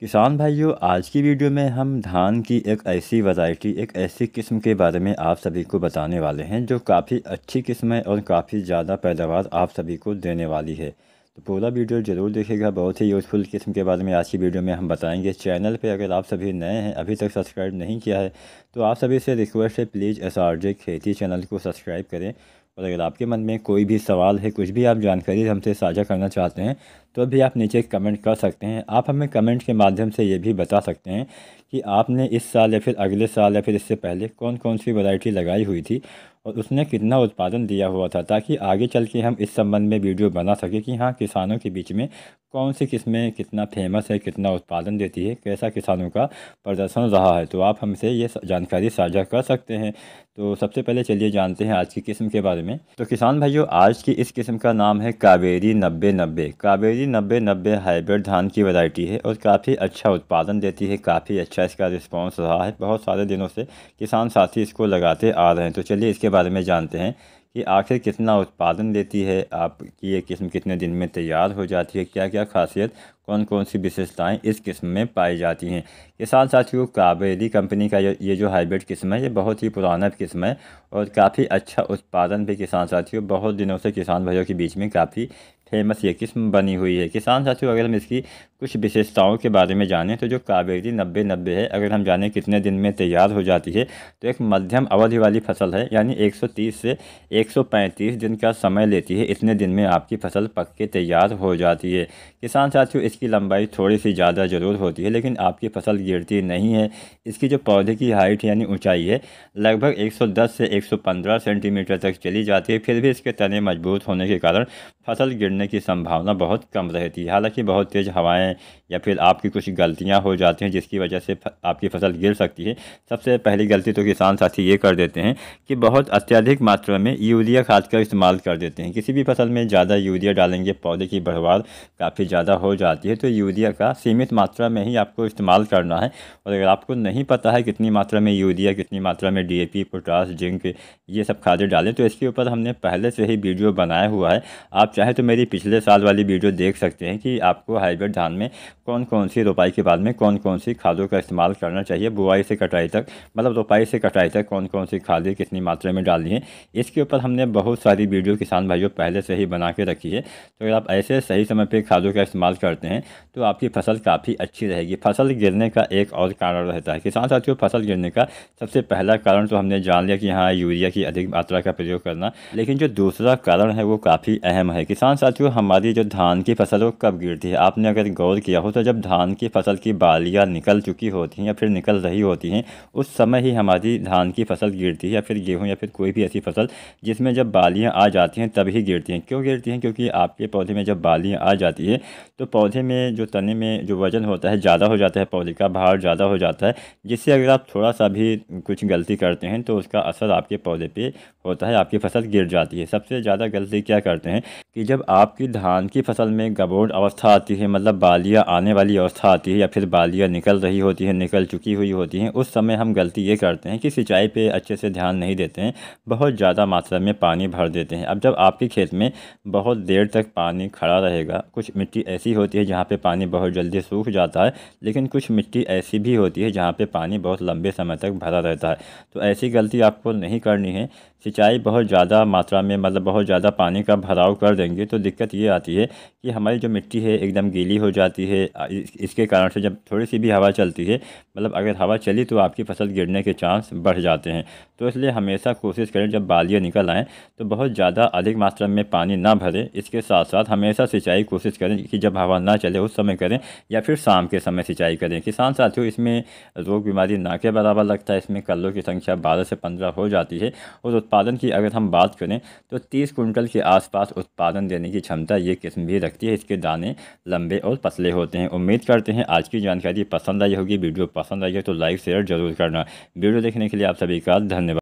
किसान भाइयों आज की वीडियो में हम धान की एक ऐसी वैरायटी एक ऐसी किस्म के बारे में आप सभी को बताने वाले हैं जो काफ़ी अच्छी किस्म है और काफ़ी ज़्यादा पैदावार आप सभी को देने वाली है तो पूरा वीडियो ज़रूर देखिएगा बहुत ही यूज़फुल किस्म के बारे में आज की वीडियो में हम बताएंगे चैनल पे अगर आप सभी नए हैं अभी तक सब्सक्राइब नहीं किया है तो आप सभी से रिक्वेस्ट है प्लीज़ एस खेती चैनल को सब्सक्राइब करें और अगर आपके मन में कोई भी सवाल है कुछ भी आप जानकारी हमसे साझा करना चाहते हैं तो भी आप नीचे कमेंट कर सकते हैं आप हमें कमेंट के माध्यम से ये भी बता सकते हैं कि आपने इस साल या फिर अगले साल या फिर इससे पहले कौन कौन सी वैरायटी लगाई हुई थी और उसने कितना उत्पादन दिया हुआ था ताकि आगे चल के हम इस संबंध में वीडियो बना सकें कि हाँ किसानों के बीच में कौन सी किस्में कितना फेमस है कितना उत्पादन देती है कैसा किसानों का प्रदर्शन रहा है तो आप हमसे ये जानकारी साझा कर सकते हैं तो सबसे पहले चलिए जानते हैं आज की किस्म के बारे में तो किसान भाइयों आज की इस किस्म का नाम है कावेरी नब्बे नब्बे कावेरी जी नब्बे नब्बे हाइब्रिड धान की वैरायटी है और काफ़ी अच्छा उत्पादन देती है काफ़ी अच्छा इसका रिस्पांस रहा है बहुत सारे दिनों से किसान साथी इसको लगाते आ रहे हैं तो चलिए इसके बारे में जानते हैं कि आखिर कितना उत्पादन देती है आपकी ये किस्म कितने दिन में तैयार हो जाती है क्या क्या खासियत कौन कौन सी विशेषताएं इस किस्म में पाई जाती हैं किसान साथियों काबेरी कंपनी का ये जो हाइब्रिड किस्म है ये बहुत ही पुराना किस्म है और काफ़ी अच्छा उत्पादन भी किसान साथियों बहुत दिनों से किसान भाइयों के बीच में काफ़ी फेमस ये किस्म बनी हुई है किसान साथियों अगर हम इसकी कुछ विशेषताओं के बारे में जानें तो जो कावेरी नब्बे नब्बे है अगर हम जानें कितने दिन में तैयार हो जाती है तो एक मध्यम अवधि वाली फसल है यानी 130 से 135 दिन का समय लेती है इतने दिन में आपकी फसल पक के तैयार हो जाती है किसान साथियों इसकी लंबाई थोड़ी सी ज़्यादा ज़रूर होती है लेकिन आपकी फसल गिरती नहीं है इसकी जो पौधे की हाइट यानी ऊँचाई है लगभग एक से एक सेंटीमीटर तक चली जाती है फिर भी इसके तने मजबूत होने के कारण फसल गिरने गिरने की संभावना बहुत कम रहती है हालांकि बहुत तेज़ हवाएं या फिर आपकी कुछ गलतियां हो जाती हैं जिसकी वजह से आपकी फसल गिर सकती है सबसे पहली गलती तो किसान साथी ये कर देते हैं कि बहुत अत्यधिक मात्रा में यूरिया खाद का इस्तेमाल कर देते हैं किसी भी फसल में ज़्यादा यूरिया डालेंगे पौधे की बढ़वार काफ़ी ज़्यादा हो जाती है तो यूरिया का सीमित मात्रा में ही आपको इस्तेमाल करना है और अगर आपको नहीं पता है कितनी मात्रा में यूरिया कितनी मात्रा में डी पोटास जिंक ये सब खादें डालें तो इसके ऊपर हमने पहले से ही वीडियो बनाया हुआ है आप चाहे तो मेरी पिछले साल वाली वीडियो देख सकते हैं कि आपको हाइब्रिड धान में कौन कौन सी रोपाई के बाद में कौन कौन सी खादों का इस्तेमाल करना चाहिए बुआई से कटाई तक मतलब रोपाई से कटाई तक कौन कौन सी खादें कितनी मात्रा में डालनी है इसके ऊपर हमने बहुत सारी वीडियो किसान भाइयों पहले से ही बना के रखी है तो अगर आप ऐसे सही समय पर खादों का इस्तेमाल करते हैं तो आपकी फसल काफ़ी अच्छी रहेगी फसल गिरने का एक और कारण रहता है किसान साथियों फसल गिरने का सबसे पहला कारण तो हमने जान लिया कि हाँ यूरिया की अधिक मात्रा का प्रयोग करना लेकिन जो दूसरा कारण है वो काफ़ी अहम है किसान साथियों हमारी जो धान की फसल वो कब गिरती है आपने अगर गौर किया हो हो तो जब धान की फसल की बालियाँ निकल चुकी होती हैं या फिर निकल रही होती हैं उस समय ही हमारी धान की फसल गिरती है या फिर गेहूँ या फिर कोई भी ऐसी फसल जिसमें जब बालियाँ आ जाती हैं तभी गिरती हैं क्यों गिरती हैं क्योंकि आपके पौधे में जब बालियाँ आ जाती है तो पौधे में जो तने में जो वजन होता है ज़्यादा हो जाता है पौधे का भार ज़्यादा हो जाता है जिससे अगर आप थोड़ा सा भी कुछ गलती करते हैं तो उसका असर आपके पौधे पर होता है आपकी फसल गिर जाती है सबसे ज़्यादा गलती क्या करते हैं कि जब आपकी धान की फसल में गबोड अवस्था आती है मतलब बालियाँ आने वाली अवस्था आती है या फिर बालियाँ निकल रही होती हैं निकल चुकी हुई होती हैं उस समय हम गलती ये करते हैं कि सिंचाई पे अच्छे से ध्यान नहीं देते हैं बहुत ज़्यादा मात्रा में पानी भर देते हैं अब जब आपके खेत में बहुत देर तक पानी खड़ा रहेगा कुछ मिट्टी ऐसी होती है जहाँ पर पानी बहुत जल्दी सूख जाता है लेकिन कुछ मिट्टी ऐसी भी होती है जहाँ पर पानी बहुत लंबे समय तक भरा रहता है तो ऐसी गलती आपको नहीं करनी है सिंचाई बहुत ज़्यादा मात्रा में मतलब बहुत ज़्यादा पानी का भराव कर देंगे तो दिक्कत ये आती है कि हमारी जो मिट्टी है एकदम गीली हो जाती है इसके कारण से जब थोड़ी सी भी हवा चलती है मतलब अगर हवा चली तो आपकी फसल गिरने के चांस बढ़ जाते हैं तो इसलिए हमेशा कोशिश करें जब बालियाँ निकल आएँ तो बहुत ज़्यादा अधिक मात्रा में पानी ना भरें इसके साथ साथ हमेशा सिंचाई कोशिश करें कि जब हवा ना चले उस समय करें या फिर शाम के समय सिंचाई करें किसान साथियों इसमें रोग बीमारी ना के बराबर लगता है इसमें कल्लों की संख्या बारह से पंद्रह हो जाती है और उत्पादन की अगर हम बात करें तो 30 कुंटल के आसपास उत्पादन देने की क्षमता ये किस्म भी रखती है इसके दाने लंबे और पतले होते हैं उम्मीद करते हैं आज की जानकारी पसंद आई होगी वीडियो पसंद आई है तो लाइक शेयर जरूर करना वीडियो देखने के लिए आप सभी का धन्यवाद